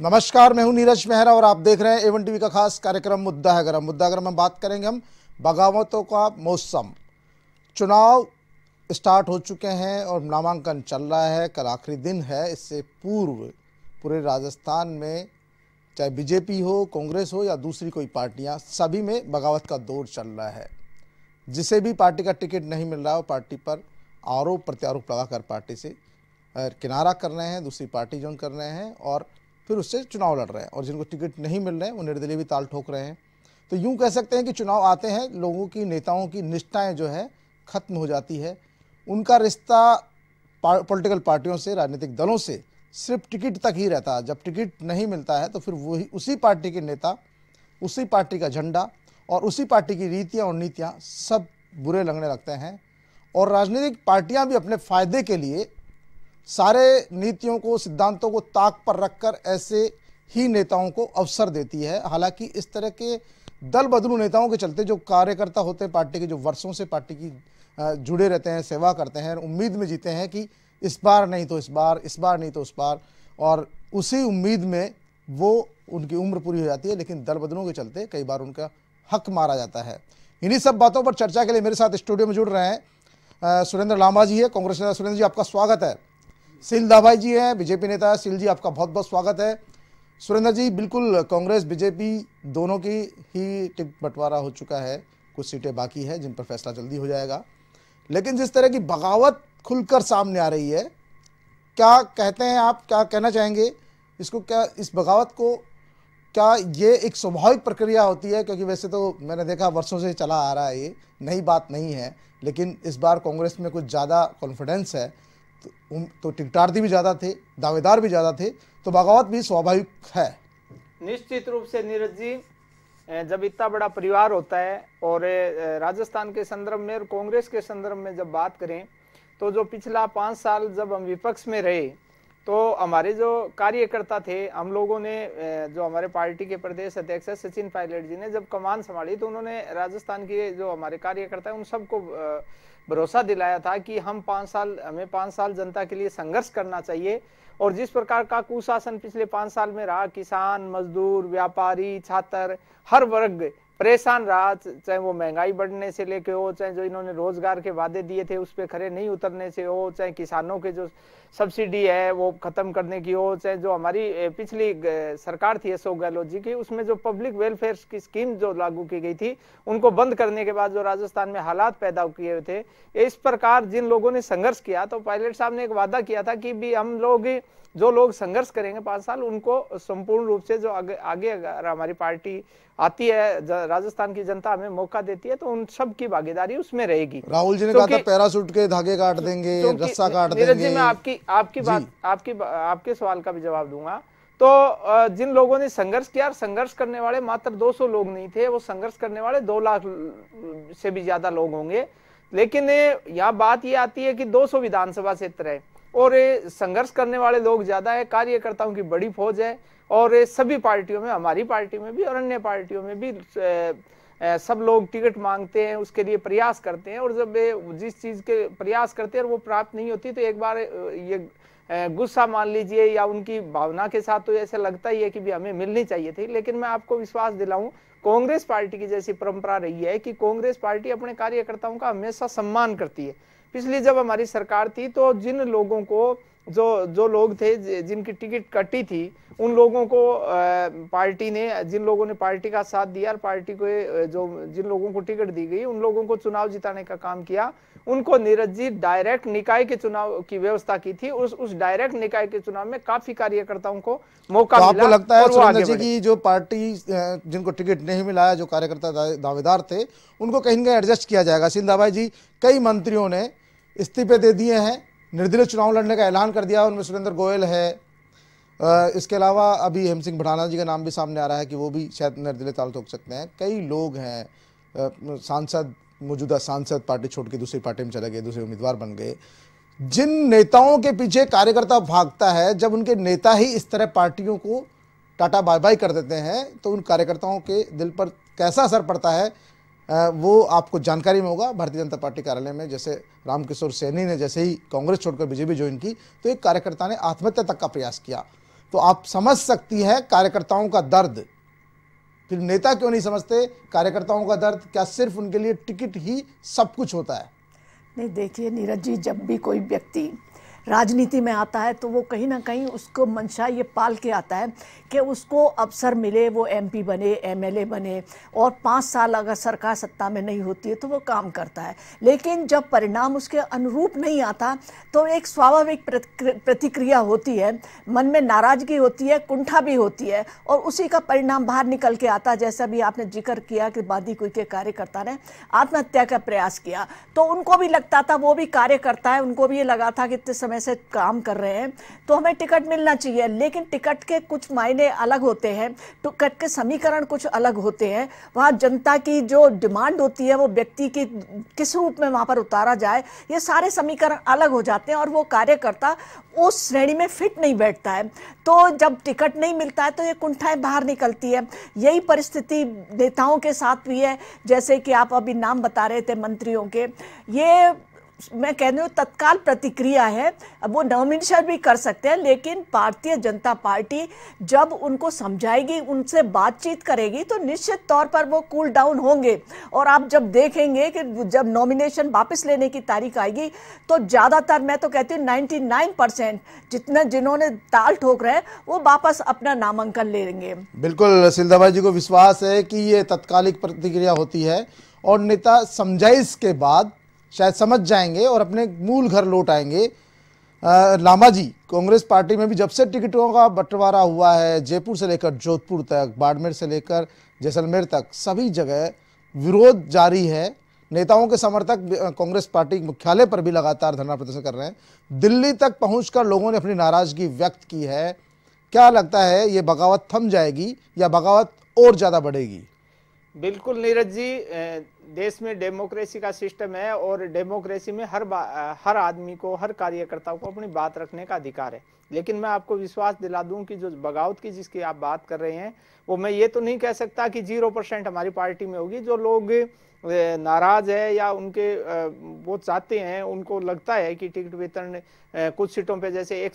नमस्कार मैं हूं नीरज मेहरा और आप देख रहे हैं एवन टीवी का खास कार्यक्रम मुद्दा है गरम मुद्दा गरम हम बात करेंगे हम बगावतों का मौसम चुनाव स्टार्ट हो चुके हैं और नामांकन चल रहा है कल आखिरी दिन है इससे पूर्व पूरे राजस्थान में चाहे बीजेपी हो कांग्रेस हो या दूसरी कोई पार्टियां सभी में बगावत का दौर चल रहा है जिसे भी पार्टी का टिकट नहीं मिल रहा है पार्टी पर आरोप प्रत्यारोप लगाकर पार्टी से किनारा कर रहे हैं दूसरी पार्टी ज्वाइन कर रहे हैं और फिर उससे चुनाव लड़ रहे हैं और जिनको टिकट नहीं मिल रहे हैं वो निर्दलीय भी ताल ठोक रहे हैं तो यूं कह सकते हैं कि चुनाव आते हैं लोगों की नेताओं की निष्ठाएं जो है खत्म हो जाती है उनका रिश्ता पॉलिटिकल पार्टियों से राजनीतिक दलों से सिर्फ टिकट तक ही रहता है जब टिकट नहीं मिलता है तो फिर वही उसी पार्टी के नेता उसी पार्टी का झंडा और उसी पार्टी की रीतियाँ और नीतियाँ सब बुरे लगने लगते हैं और राजनीतिक पार्टियाँ भी अपने फायदे के लिए सारे नीतियों को सिद्धांतों को ताक पर रखकर ऐसे ही नेताओं को अवसर देती है हालांकि इस तरह के दल बदलू नेताओं के चलते जो कार्यकर्ता होते हैं पार्टी के जो वर्षों से पार्टी की जुड़े रहते हैं सेवा करते हैं उम्मीद में जीते हैं कि इस बार नहीं तो इस बार इस बार नहीं तो उस बार और उसी उम्मीद में वो उनकी उम्र पूरी हो जाती है लेकिन दल बदलों के चलते कई बार उनका हक मारा जाता है इन्हीं सब बातों पर चर्चा के लिए मेरे साथ स्टूडियो में जुड़ रहे हैं सुरेंद्र लांबा जी है कांग्रेस नेता सुरेंद्र जी आपका स्वागत है सिल दाभा जी हैं बीजेपी नेता सिल जी आपका बहुत बहुत स्वागत है सुरेंद्र जी बिल्कुल कांग्रेस बीजेपी दोनों की ही टिकट बंटवारा हो चुका है कुछ सीटें बाकी हैं जिन पर फैसला जल्दी हो जाएगा लेकिन जिस तरह की बगावत खुलकर सामने आ रही है क्या कहते हैं आप क्या कहना चाहेंगे इसको क्या इस बगावत को क्या ये एक स्वाभाविक प्रक्रिया होती है क्योंकि वैसे तो मैंने देखा वर्षों से चला आ रहा है ये नई बात नहीं है लेकिन इस बार कांग्रेस में कुछ ज़्यादा कॉन्फिडेंस है तो, टिकटार्थी भी ज़्यादा थे दावेदार भी ज़्यादा थे तो बगावत भी स्वाभाविक है निश्चित रूप से नीरज जी जब इतना बड़ा परिवार होता है और राजस्थान के संदर्भ में और कांग्रेस के संदर्भ में जब बात करें तो जो पिछला पांच साल जब हम विपक्ष में रहे तो हमारे जो कार्यकर्ता थे हम लोगों ने जो हमारे पार्टी के प्रदेश अध्यक्ष है सचिन पायलट जी ने जब कमान संभाली तो उन्होंने राजस्थान के जो हमारे कार्यकर्ता है उन सबको भरोसा दिलाया था कि हम पांच साल हमें पांच साल जनता के लिए संघर्ष करना चाहिए और जिस प्रकार का कुशासन पिछले पांच साल में रहा किसान मजदूर व्यापारी छात्र हर वर्ग परेशान रहा चाहे वो महंगाई बढ़ने से लेके हो चाहे जो इन्होंने रोजगार के वादे दिए थे उस पर खड़े नहीं उतरने से हो चाहे किसानों के जो सब्सिडी है वो खत्म करने की हो चाहे जो हमारी पिछली सरकार थी अशोक गहलोत जी की उसमें जो पब्लिक वेलफेयर की स्कीम जो लागू की गई थी उनको बंद करने के बाद जो राजस्थान में हालात पैदा किए थे इस प्रकार जिन लोगों ने संघर्ष किया तो पायलट साहब ने एक वादा किया था कि भी हम लोग जो लोग संघर्ष करेंगे पांच साल उनको संपूर्ण रूप से जो आगे आगे अगर हमारी पार्टी आती है राजस्थान की जनता हमें मौका देती है तो उन सब की भागीदारी उसमें रहेगी राहुल जी ने कहा था पैरासूट के धागे काट देंगे रस्सा काट देंगे जी मैं आपकी आपकी बात आपकी आपके सवाल का भी जवाब दूंगा तो जिन लोगों ने संघर्ष किया संघर्ष करने वाले मात्र 200 लोग नहीं थे वो संघर्ष करने वाले दो लाख से भी ज्यादा लोग होंगे लेकिन यहाँ बात ये आती है कि 200 विधानसभा क्षेत्र है और संघर्ष करने वाले लोग ज़्यादा है कार्यकर्ताओं की बड़ी फौज है और सभी पार्टियों में हमारी पार्टी में भी और अन्य पार्टियों में भी सब लोग टिकट मांगते हैं उसके लिए प्रयास करते हैं और जब जिस चीज़ के प्रयास करते हैं और वो प्राप्त नहीं होती तो एक बार ये गुस्सा मान लीजिए या उनकी भावना के साथ तो ऐसा लगता ही है कि भी हमें मिलनी चाहिए थी लेकिन मैं आपको विश्वास दिलाऊं कांग्रेस पार्टी की जैसी परंपरा रही है कि कांग्रेस पार्टी अपने कार्यकर्ताओं का हमेशा सम्मान करती है पिछली जब हमारी सरकार थी तो जिन लोगों को जो जो लोग थे जिनकी टिकट कटी थी उन लोगों को पार्टी ने जिन लोगों ने पार्टी का साथ दिया और पार्टी को जो जिन लोगों को टिकट दी गई उन लोगों को चुनाव जिताने का काम किया उनको नीरज जी डायरेक्ट निकाय के चुनाव की व्यवस्था की थी उस उस डायरेक्ट निकाय के चुनाव में काफी कार्यकर्ताओं को मौका तो मिला आपको लगता है जी की जो पार्टी जिनको टिकट नहीं मिलाया जो कार्यकर्ता दावेदार थे उनको कहीं ना कहीं एडजस्ट किया जाएगा सिंधा भाई जी कई मंत्रियों ने इस्तीफे दे दिए हैं निर्दलीय चुनाव लड़ने का ऐलान कर दिया उनमें सुरेंद्र गोयल है इसके अलावा अभी हेम सिंह भड़ाना जी का नाम भी सामने आ रहा है कि वो भी शायद निर्दलीय ताल ठोक सकते हैं कई लोग हैं सांसद मौजूदा सांसद पार्टी छोड़ के दूसरी पार्टी में चले गए दूसरे उम्मीदवार बन गए जिन नेताओं के पीछे कार्यकर्ता भागता है जब उनके नेता ही इस तरह पार्टियों को टाटा बाय बाय कर देते हैं तो उन कार्यकर्ताओं के दिल पर कैसा असर पड़ता है वो आपको जानकारी में होगा भारतीय जनता पार्टी कार्यालय में जैसे रामकिशोर सैनी ने जैसे ही कांग्रेस छोड़कर बीजेपी ज्वाइन की तो एक कार्यकर्ता ने आत्महत्या तक का प्रयास किया तो आप समझ सकती है कार्यकर्ताओं का दर्द फिर नेता क्यों नहीं समझते कार्यकर्ताओं का दर्द क्या सिर्फ उनके लिए टिकट ही सब कुछ होता है नहीं देखिए नीरज जी जब भी कोई व्यक्ति राजनीति में आता है तो वो कहीं ना कहीं उसको मंशा ये पाल के आता है कि उसको अवसर मिले वो एमपी बने एमएलए बने और पाँच साल अगर सरकार सत्ता में नहीं होती है तो वो काम करता है लेकिन जब परिणाम उसके अनुरूप नहीं आता तो एक स्वाभाविक प्रतिक्रिया होती है मन में नाराज़गी होती है कुंठा भी होती है और उसी का परिणाम बाहर निकल के आता जैसा भी आपने जिक्र किया कि बादी कोई के कार्यकर्ता ने आत्महत्या का प्रयास किया तो उनको भी लगता था वो भी कार्य करता है उनको भी ये लगा था कि इतने समय समय से काम कर रहे हैं तो हमें टिकट मिलना चाहिए लेकिन टिकट के कुछ मायने अलग होते हैं टिकट के समीकरण कुछ अलग होते हैं वहाँ जनता की जो डिमांड होती है वो व्यक्ति की किस रूप में वहाँ पर उतारा जाए ये सारे समीकरण अलग हो जाते हैं और वो कार्यकर्ता उस श्रेणी में फिट नहीं बैठता है तो जब टिकट नहीं मिलता है तो ये कुंठाएं बाहर निकलती है यही परिस्थिति नेताओं के साथ भी है जैसे कि आप अभी नाम बता रहे थे मंत्रियों के ये मैं कह रही हूँ तत्काल प्रतिक्रिया है अब वो नॉमिनेशन भी कर सकते हैं लेकिन भारतीय जनता पार्टी जब उनको समझाएगी उनसे बातचीत करेगी तो निश्चित तौर पर वो कूल डाउन होंगे और आप जब देखेंगे कि जब नॉमिनेशन वापस लेने की तारीख आएगी तो ज़्यादातर मैं तो कहती हूँ नाइन परसेंट जितने जिन्होंने ताल ठोक रहे हैं वो वापस अपना नामांकन ले लेंगे बिल्कुल सिल्दाबाई जी को विश्वास है कि ये तत्कालिक प्रतिक्रिया होती है और नेता समझाइश के बाद शायद समझ जाएंगे और अपने मूल घर लौट आएंगे आ, लामा जी कांग्रेस पार्टी में भी जब से टिकटों का बंटवारा हुआ है जयपुर से लेकर जोधपुर तक बाड़मेर से लेकर जैसलमेर तक सभी जगह विरोध जारी है नेताओं के समर्थक कांग्रेस पार्टी मुख्यालय पर भी लगातार धरना प्रदर्शन कर रहे हैं दिल्ली तक पहुंचकर लोगों ने अपनी नाराजगी व्यक्त की है क्या लगता है ये बगावत थम जाएगी या बगावत और ज़्यादा बढ़ेगी बिल्कुल नीरज जी देश में डेमोक्रेसी का सिस्टम है और डेमोक्रेसी में हर हर आदमी को हर कार्यकर्ता को अपनी बात रखने का अधिकार है लेकिन मैं आपको विश्वास दिला दूं कि जो बगावत की जिसकी आप बात कर रहे हैं वो मैं ये तो नहीं कह सकता कि जीरो परसेंट हमारी पार्टी में होगी जो लोग नाराज है या उनके वो चाहते हैं उनको लगता है कि टिकट वितरण कुछ सीटों पे जैसे एक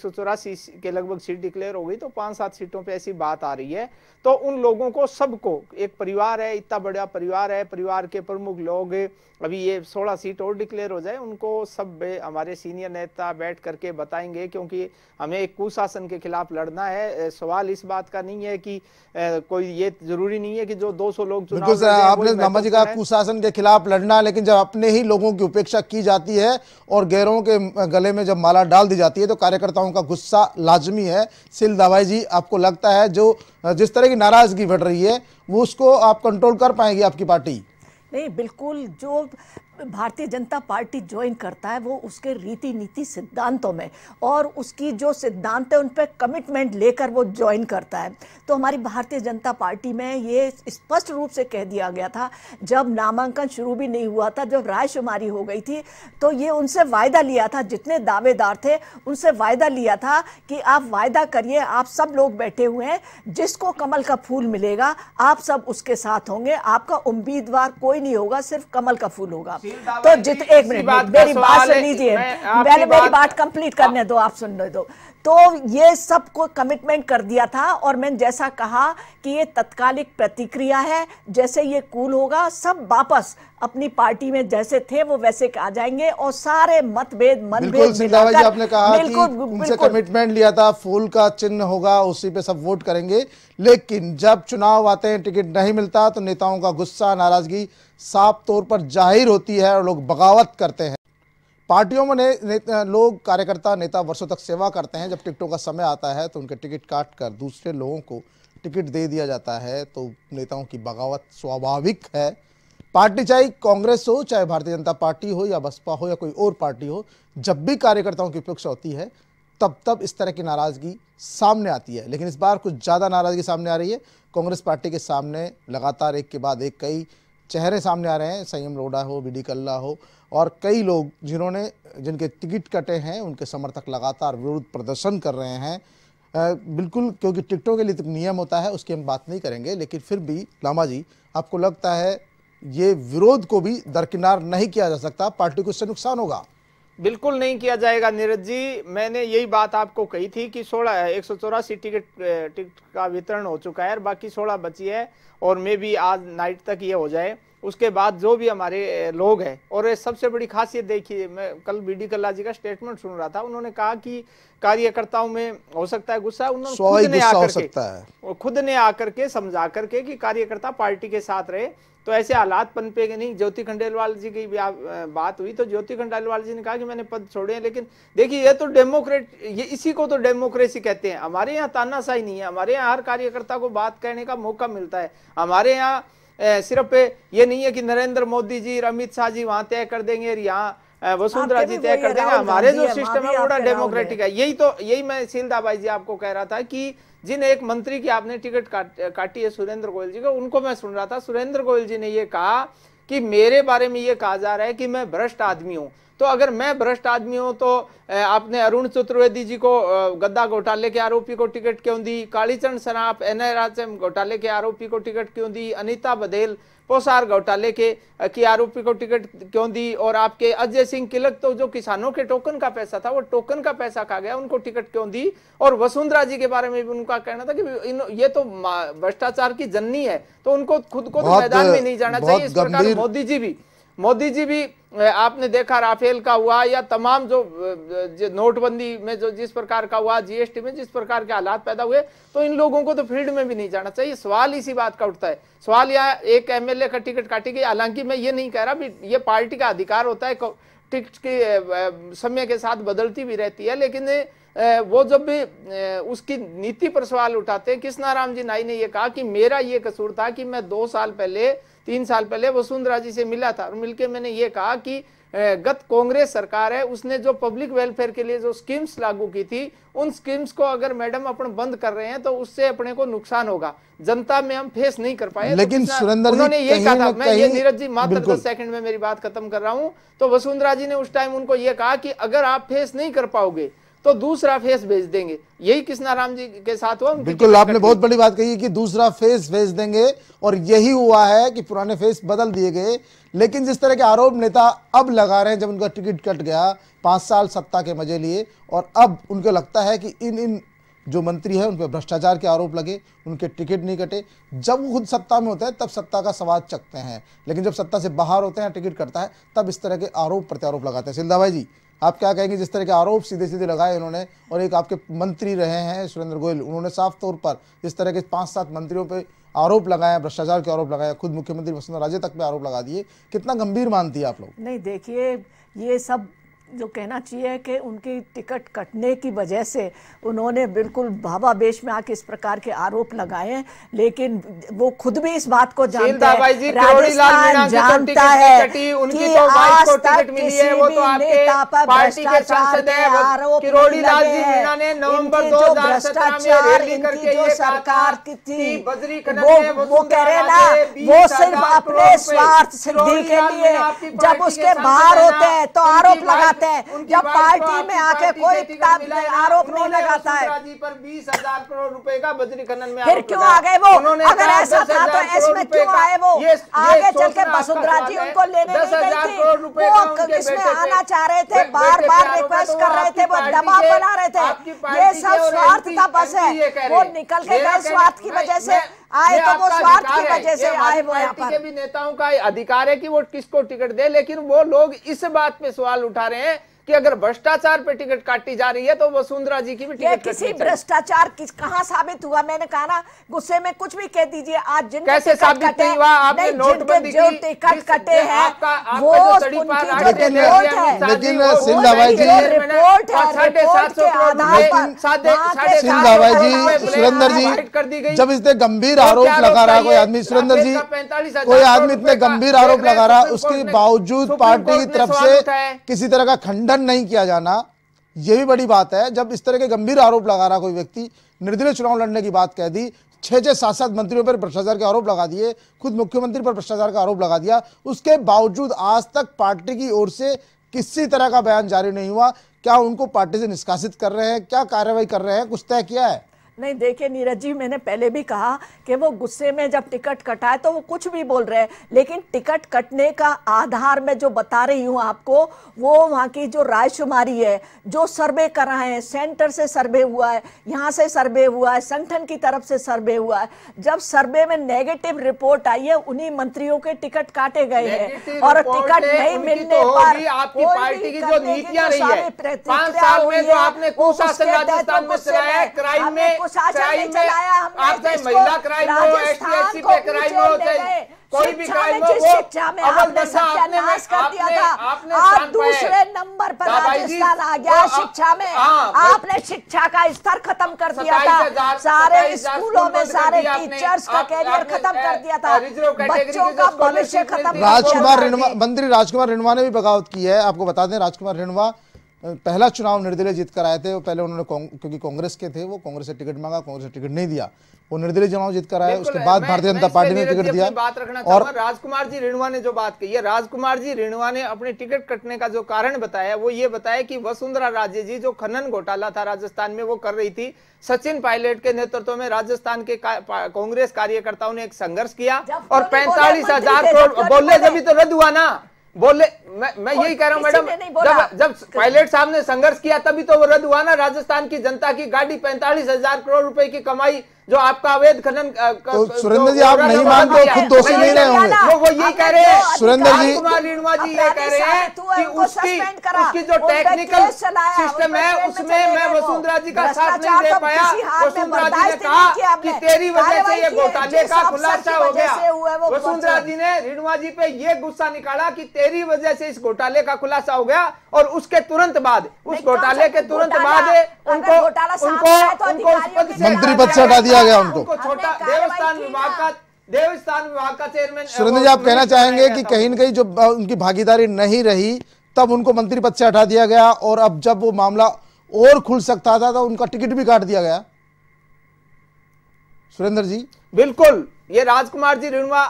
के लगभग सीट डिक्लेयर हो गई तो पांच सात सीटों पे ऐसी बात आ रही है तो उन लोगों को सबको एक परिवार है इतना बड़ा परिवार है परिवार के प्रमुख लोग अभी ये सोलह सीट और डिक्लेयर हो जाए उनको सब हमारे सीनियर नेता बैठ करके बताएंगे क्योंकि हमें एक कुशासन के खिलाफ लड़ना है सवाल इस बात का नहीं है कि कोई ये जरूरी नहीं है कि जो दो लोग चुनाव आपने जी का कुशासन शासन के खिलाफ लड़ना लेकिन जब अपने ही लोगों की उपेक्षा की जाती है और गैरों के गले में जब माला डाल दी जाती है तो कार्यकर्ताओं का गुस्सा लाजमी है सिल दवाई जी आपको लगता है जो जिस तरह की नाराज़गी बढ़ रही है वो उसको आप कंट्रोल कर पाएंगी आपकी पार्टी नहीं बिल्कुल जो भारतीय जनता पार्टी ज्वाइन करता है वो उसके रीति नीति सिद्धांतों में और उसकी जो सिद्धांत है उन पर कमिटमेंट लेकर वो ज्वाइन करता है तो हमारी भारतीय जनता पार्टी में ये स्पष्ट रूप से कह दिया गया था जब नामांकन शुरू भी नहीं हुआ था जब रायशुमारी हो गई थी तो ये उनसे वायदा लिया था जितने दावेदार थे उनसे वायदा लिया था कि आप वायदा करिए आप सब लोग बैठे हुए हैं जिसको कमल का फूल मिलेगा आप सब उसके साथ होंगे आपका उम्मीदवार कोई नहीं होगा सिर्फ कमल का फूल होगा तो जित एक मिनट मेरी बात सुन लीजिए मैंने मेरी बात कंप्लीट करने दो आप सुन दो तो ये सबको कमिटमेंट कर दिया था और मैंने जैसा कहा कि ये तत्कालिक प्रतिक्रिया है जैसे ये कूल होगा सब वापस अपनी पार्टी में जैसे थे वो वैसे आ जाएंगे और सारे मतभेद मनभेद आपने कहा कि उनसे कमिटमेंट लिया था फूल का चिन्ह होगा उसी पे सब वोट करेंगे लेकिन जब चुनाव आते हैं टिकट नहीं मिलता तो नेताओं का गुस्सा नाराजगी साफ तौर पर जाहिर होती है और लोग बगावत करते हैं पार्टियों में ने, ने, लोग कार्यकर्ता नेता वर्षों तक सेवा करते हैं जब टिकटों का समय आता है तो उनके टिकट काट कर दूसरे लोगों को टिकट दे दिया जाता है तो नेताओं की बगावत स्वाभाविक है पार्टी चाहे कांग्रेस हो चाहे भारतीय जनता पार्टी हो या बसपा हो या कोई और पार्टी हो जब भी कार्यकर्ताओं की उपेक्षा होती है तब तब इस तरह की नाराज़गी सामने आती है लेकिन इस बार कुछ ज़्यादा नाराज़गी सामने आ रही है कांग्रेस पार्टी के सामने लगातार एक के बाद एक कई चेहरे सामने आ रहे हैं संयम रोडा हो बी डी कल्ला हो और कई लोग जिन्होंने जिनके टिकट कटे हैं उनके समर्थक लगातार विरोध प्रदर्शन कर रहे हैं बिल्कुल क्योंकि टिकटों के लिए तो नियम होता है उसकी हम बात नहीं करेंगे लेकिन फिर भी लामा जी आपको लगता है ये विरोध को भी दरकिनार नहीं किया जा सकता पार्टी को इससे नुकसान होगा बिल्कुल नहीं किया जाएगा नीरज जी मैंने यही बात आपको कही थी कि सोलह एक सौ चौरासी टिकट टिकट का वितरण हो चुका है और बाकी सोलह बची है और मे भी आज नाइट तक ये हो जाए उसके बाद जो भी हमारे लोग हैं और सबसे बड़ी खासियत देखिए मैं कल बी डी कल्ला जी का स्टेटमेंट सुन रहा था उन्होंने कहा कि कार्यकर्ताओं में हो सकता है गुस्सा उन्होंने खुद ने आकर के समझा करके कि कार्यकर्ता पार्टी के साथ रहे तो ऐसे हालात पनपे नहीं ज्योति खंडेलवाल जी की भी बात हुई तो ज्योति खंडेलवाल जी ने कहा कि मैंने पद छोड़े हैं लेकिन देखिए ये तो डेमोक्रेट ये इसी को तो डेमोक्रेसी कहते हैं हमारे यहाँ तानाशाही नहीं है हमारे यहाँ हर कार्यकर्ता को बात कहने का मौका मिलता है हमारे यहाँ सिर्फ ये नहीं है कि नरेंद्र मोदी जी अमित शाह जी वहां तय कर देंगे यहाँ वसुंधरा जी तय कर देंगे हमारे जो सिस्टम है बड़ा डेमोक्रेटिक है यही तो यही मैं सीलदा भाई जी आपको कह रहा था कि जिन एक मंत्री की आपने टिकट काट, काटी है सुरेंद्र गोयल जी को उनको मैं सुन रहा था सुरेंद्र गोयल जी ने ये कहा कि मेरे बारे में ये कहा जा रहा है कि मैं भ्रष्ट आदमी हूँ तो अगर मैं भ्रष्ट आदमी हूँ तो आपने अरुण चतुर्वेदी जी को गद्दा घोटाले के आरोपी को टिकट क्यों दी कालीचंद सराफ एन आई घोटाले के आरोपी को टिकट क्यों दी अनिता बधेल पोसार घोटाले के की आरोपी को टिकट क्यों दी और आपके अजय सिंह किलक तो जो किसानों के टोकन का पैसा था वो टोकन का पैसा खा गया उनको टिकट क्यों दी और वसुंधरा जी के बारे में भी उनका कहना था कि इन ये तो भ्रष्टाचार की जननी है तो उनको खुद को तो मैदान में नहीं जाना चाहिए इस प्रकार मोदी जी भी मोदी जी भी आपने देखा राफेल का हुआ या तमाम जो, नोटबंदी में जो जिस प्रकार का हुआ जीएसटी में जिस प्रकार के हालात पैदा हुए तो इन लोगों को तो फील्ड में भी नहीं जाना चाहिए सवाल इसी बात का उठता है सवाल या एक एमएलए का टिकट काटी गई हालांकि मैं ये नहीं कह रहा भी ये पार्टी का अधिकार होता है टिकट की समय के साथ बदलती भी रहती है लेकिन वो जब भी उसकी नीति पर सवाल उठाते हैं कृष्णाराम जी नाई ने यह कहा कि मेरा ये कसूर था कि मैं दो साल पहले तीन साल पहले वसुंधरा जी से मिला था और मिलकर मैंने ये कहा कि गत कांग्रेस सरकार है उसने जो पब्लिक वेलफेयर के लिए जो स्कीम्स लागू की थी उन स्कीम्स को अगर मैडम अपन बंद कर रहे हैं तो उससे अपने को नुकसान होगा जनता में हम फेस नहीं कर पाए तो लेकिन तो सुरेंद्र उन्होंने ये कहा था मैं ये नीरज जी मात्र दस सेकंड में मेरी बात खत्म कर रहा हूँ तो वसुंधरा जी ने उस टाइम उनको ये कहा कि अगर आप फेस नहीं कर पाओगे तो दूसरा फेस भेज देंगे यही कृष्णा राम जी के साथ हुआ बिल्कुल आपने बहुत बड़ी बात कही कि दूसरा फेस भेज देंगे और यही हुआ है कि पुराने फेस बदल दिए गए लेकिन जिस तरह के आरोप नेता अब लगा रहे हैं जब उनका टिकट कट गया पांच साल सत्ता के मजे लिए और अब उनको लगता है कि इन इन जो मंत्री है उन पर भ्रष्टाचार के आरोप लगे उनके टिकट नहीं कटे जब वो खुद सत्ता में होते हैं तब सत्ता का सवाद चकते हैं लेकिन जब सत्ता से बाहर होते हैं टिकट कटता है तब इस तरह के आरोप प्रत्यारोप लगाते हैं सिल्दा भाई जी आप क्या कहेंगे जिस तरह के आरोप सीधे सीधे लगाए उन्होंने और एक आपके मंत्री रहे हैं सुरेंद्र गोयल उन्होंने साफ तौर पर जिस तरह के पांच सात मंत्रियों पर आरोप लगाए भ्रष्टाचार के आरोप लगाए खुद मुख्यमंत्री वसुंधरा राजे तक पे आरोप लगा दिए कितना गंभीर मानती है आप लोग नहीं देखिए ये सब जो कहना चाहिए कि उनकी टिकट कटने की वजह से उन्होंने बिल्कुल भाबा बेश में आके इस प्रकार के आरोप लगाए हैं लेकिन वो खुद भी इस बात को जानता है राजस्थान तो जानता है कि आज तक किसी भी नेता पर भ्रष्टाचार के आरोप लगे हैं इनकी जो भ्रष्टाचार इनकी जो सरकार की थी वो वो कह रहे ना वो सिर्फ अपने स्वार्थ सिद्धि के लिए जब उसके बाहर होते हैं तो आरोप लगाते जाते हैं जब पार्टी में आके कोई आरोप नहीं लगाता है बीस हजार करोड़ रुपए का बजरी खनन में फिर क्यों आ गए वो अगर ऐसा था तो इसमें क्यों आए वो आगे चल के वसुंधरा जी उनको लेने नहीं इसमें आना चाह रहे थे बार बार रिक्वेस्ट कर रहे थे वो दबाव बना रहे थे ये सब स्वार्थ था बस है वो निकल के गए स्वार्थ की वजह से आए तो वो स्वार्थ की वजह से आए वो यहाँ पर भी नेताओं का अधिकार है कि वो किसको टिकट दे लेकिन वो लोग इस बात पे सवाल उठा रहे हैं कि अगर भ्रष्टाचार पे टिकट काटी जा रही है तो वसुंधरा जी की भी टिकट किसी भ्रष्टाचार किस कहाँ साबित हुआ मैंने कहा ना गुस्से में कुछ भी कह दीजिए आज जिन कैसे साबित हुआ आपने नोटबंदी जो टिकट कटे हैं वो लेकिन सिंधा जी रिपोर्ट है रिपोर्ट सुरेंद्र जी जब इतने तो गंभीर आरोप लगा रहा कोई आदमी सुरेंद्र जी कोई आदमी इतने गंभीर आरोप लगा रहा उसके बावजूद पार्टी की तरफ से किसी तरह का खंडन दंड नहीं किया जाना ये भी बड़ी बात है जब इस तरह के गंभीर आरोप लगा रहा कोई व्यक्ति निर्दलीय चुनाव लड़ने की बात कह दी छह छह सात सात मंत्रियों पर भ्रष्टाचार के आरोप लगा दिए खुद मुख्यमंत्री पर भ्रष्टाचार का आरोप लगा दिया उसके बावजूद आज तक पार्टी की ओर से किसी तरह का बयान जारी नहीं हुआ क्या उनको पार्टी से निष्कासित कर रहे हैं क्या कार्रवाई कर रहे हैं कुछ तय किया है नहीं देखिए नीरज जी मैंने पहले भी कहा कि वो गुस्से में जब टिकट कटाए तो वो कुछ भी बोल रहे हैं लेकिन टिकट कटने का आधार मैं जो बता रही हूँ आपको वो वहाँ की जो रायशुमारी है जो सर्वे कराए हैं सेंटर से सर्वे हुआ है यहाँ से सर्वे हुआ है संगठन की तरफ से सर्वे हुआ है जब सर्वे में नेगेटिव रिपोर्ट आई है उन्हीं मंत्रियों के टिकट काटे गए हैं और टिकट नहीं मिलने तो पर आपकी पार्टी की जो चलाया हमने आप चाहे महिला क्राइम हो एसटीएससी पे क्राइम हो चाहे कोई भी क्राइम हो शिक्षा में आपने सत्यानाश कर दिया था आप दूसरे नंबर पर राजस्थान आ गया शिक्षा में हाँ, आपने शिक्षा का स्तर खत्म कर दिया था सारे स्कूलों में सारे टीचर्स का कैरियर खत्म कर दिया था बच्चों का भविष्य खत्म राजकुमार मंत्री राजकुमार रिणवा ने भी बगावत की है आपको बता दें राजकुमार रिणवा पहला चुनाव निर्दलीय जीत कर आए थे वो पहले उन्होंने क्योंकि कांग्रेस के थे वो कांग्रेस से टिकट मांगा कांग्रेस से टिकट नहीं दिया वो निर्दलीय चुनाव जीत कर आए उसके बाद भारतीय जनता पार्टी ने टिकट दिया बात रखना और राजकुमार जी रेणुआ ने जो बात कही है राजकुमार जी रेणुआ ने अपने टिकट कटने का जो कारण बताया वो ये बताया कि वसुंधरा राजे जी जो खनन घोटाला था राजस्थान में वो कर रही थी सचिन पायलट के नेतृत्व में राजस्थान के कांग्रेस कार्यकर्ताओं ने एक संघर्ष किया और पैंतालीस हजार करोड़ बोलने जब तो रद्द हुआ ना बोले मैं मैं यही कह रहा हूँ मैडम जब जब पायलट साहब ने संघर्ष किया तभी तो वो रद्द हुआ ना राजस्थान की जनता की गाड़ी पैंतालीस हजार करोड़ रुपए की कमाई जो आपका अवैध खनन तो सुरेंद्र जी आप नहीं मानते खुद दोषी नहीं रहे होंगे वो वो यही कह रहे हैं सुरेंद्र जी कुमार रीणवा जी ये कह रहे हैं कि उसकी उसकी जो टेक्निकल सिस्टम है उसमें मैं वसुंधरा जी का साथ नहीं दे तो पाया वसुंधरा जी ने कहा कि तेरी वजह से ये घोटाले का खुलासा हो गया वसुंधरा जी ने रीणवा जी पे ये गुस्सा निकाला कि तेरी वजह से इस घोटाले का खुलासा हो गया और उसके तुरंत बाद उस घोटाले के तुरंत बाद उनको उनको तो उनको मंत्री पद से हटा दिया दिया गया उनको देवस्थान विभाग का देवस्थान विभाग का चेयरमैन सुरेंद्र जी आप कहना चाहेंगे कि कहीं ना कहीं जो उनकी भागीदारी नहीं रही तब उनको मंत्री पद से हटा दिया गया और अब जब वो मामला और खुल सकता था तो उनका टिकट भी काट दिया गया सुरेंद्र जी बिल्कुल ये राजकुमार जी रिणवा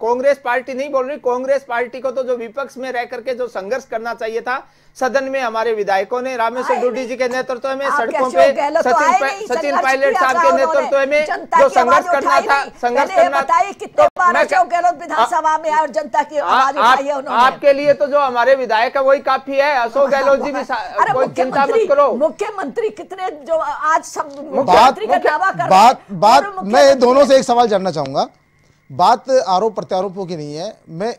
कांग्रेस पार्टी नहीं बोल रही कांग्रेस पार्टी को तो जो विपक्ष में रह करके जो संघर्ष करना चाहिए था सदन में हमारे विधायकों ने रामेश्वर डूडी जी के नेतृत्व में सड़कों पे तो सचिन सचिन पायलट साहब के नेतृत्व में जो संघर्ष करना था संघर्ष करना तो विधानसभा में और जनता की आपके लिए तो जो हमारे विधायक है वही काफी है अशोक गहलोत जी भी कोई चिंता मत करो मुख्यमंत्री कितने जो आज सब मुख्यमंत्री का दावा कर बात बात मैं दोनों से एक सवाल जानना चाहूंगा चाहूंगा बात आरोप प्रत्यारोपों की नहीं है मैं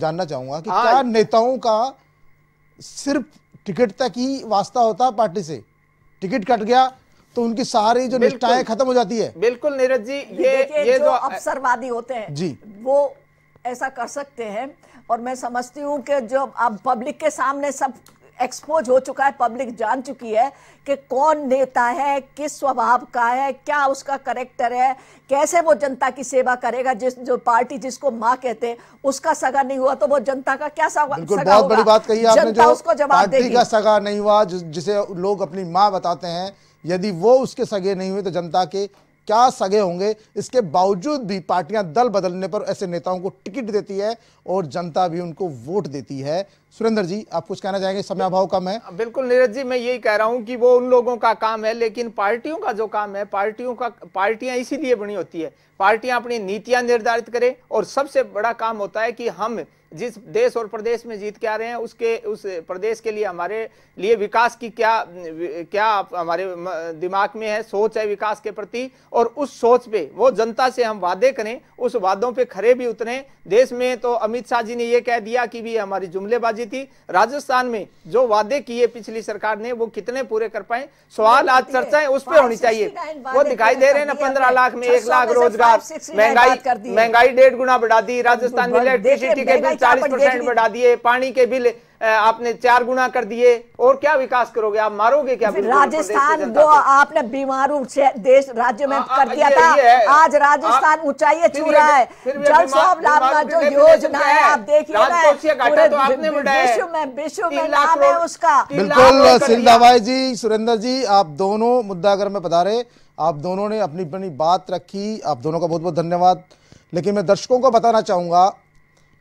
जानना चाहूंगा कि हाँ। क्या नेताओं का सिर्फ टिकट तक ही वास्ता होता है पार्टी से टिकट कट गया तो उनकी सारी जो निष्ठाएं खत्म हो जाती है बिल्कुल नीरज जी ये ये जो अवसरवादी होते हैं जी वो ऐसा कर सकते हैं और मैं समझती हूँ कि जो आप पब्लिक के सामने सब एक्सपोज हो चुका है पब्लिक जान चुकी है कि कौन नेता है किस स्वभाव का है क्या उसका करेक्टर है कैसे वो जनता की सेवा करेगा जिस जो पार्टी जिसको माँ कहते हैं उसका सगा नहीं हुआ तो वो जनता का क्या सगा बिल्कुल बहुत बड़ी बात कही आपने जो उसको जवाब देगी का सगा नहीं हुआ जिसे लोग अपनी माँ बताते हैं यदि वो उसके सगे नहीं हुए तो जनता के क्या सगे होंगे इसके बावजूद भी पार्टियां दल बदलने पर ऐसे नेताओं को टिकट देती है और जनता भी उनको वोट देती है सुरेंद्र जी आप कुछ कहना चाहेंगे समय अभाव कम है बिल्कुल नीरज जी मैं यही कह रहा हूं कि वो उन लोगों का काम है लेकिन पार्टियों का जो काम है पार्टियों का पार्टियां इसीलिए बनी होती है पार्टियां अपनी नीतियां निर्धारित करें और सबसे बड़ा काम होता है कि हम जिस देश और प्रदेश में जीत के आ रहे हैं उसके उस प्रदेश के लिए हमारे लिए विकास की क्या क्या हमारे दिमाग में है सोच है विकास के प्रति और उस सोच पे वो जनता से हम वादे करें उस वादों पे खरे भी उतरे देश में तो अमित शाह जी ने ये कह दिया कि भी हमारी जुमलेबाजी थी राजस्थान में जो वादे किए पिछली सरकार ने वो कितने पूरे कर पाए सवाल आज चर्चाएं उस पर होनी चाहिए वो दिखाई दे रहे हैं ना पंद्रह लाख में एक लाख रोजगार महंगाई महंगाई डेढ़ गुना बढ़ा दी राजस्थान में इलेक्ट्रिसिटी के चालीस परसेंट बढ़ा दिए पानी के बिल आपने चार गुना कर दिए और क्या विकास करोगे आप मारोगे क्या राजस्थान दो आपने बीमारू देश राज्य में आ, हाँ, हाँ, कर दिया ये, था ये आज राजस्थान ऊंचाई छू रहा है जल स्वावलंबन जो योजना है आप देखिए तो विश्व में विश्व में नाम है उसका बिल्कुल सिंधावाई जी सुरेंद्र जी आप दोनों मुद्दा अगर मैं बता रहे आप दोनों ने अपनी अपनी बात रखी आप दोनों का बहुत बहुत धन्यवाद लेकिन मैं दर्शकों को बताना चाहूंगा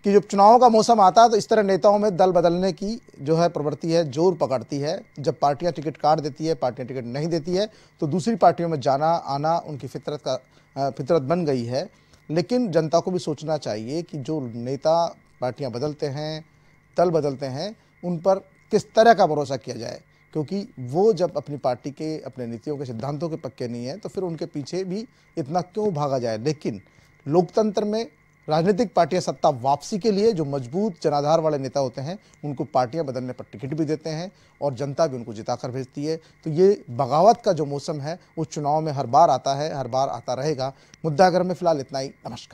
कि जब चुनावों का मौसम आता है तो इस तरह नेताओं में दल बदलने की जो है प्रवृत्ति है जोर पकड़ती है जब पार्टियां टिकट काट देती है पार्टियां टिकट नहीं देती है तो दूसरी पार्टियों में जाना आना उनकी फितरत का फितरत बन गई है लेकिन जनता को भी सोचना चाहिए कि जो नेता पार्टियां बदलते हैं दल बदलते हैं उन पर किस तरह का भरोसा किया जाए क्योंकि वो जब अपनी पार्टी के अपने नीतियों के सिद्धांतों के पक्के नहीं है तो फिर उनके पीछे भी इतना क्यों भागा जाए लेकिन लोकतंत्र में राजनीतिक पार्टियां सत्ता वापसी के लिए जो मजबूत जनाधार वाले नेता होते हैं उनको पार्टियां बदलने पर टिकट भी देते हैं और जनता भी उनको जिताकर भेजती है तो ये बगावत का जो मौसम है वो चुनाव में हर बार आता है हर बार आता रहेगा मुद्दा अगर में फिलहाल इतना ही नमस्कार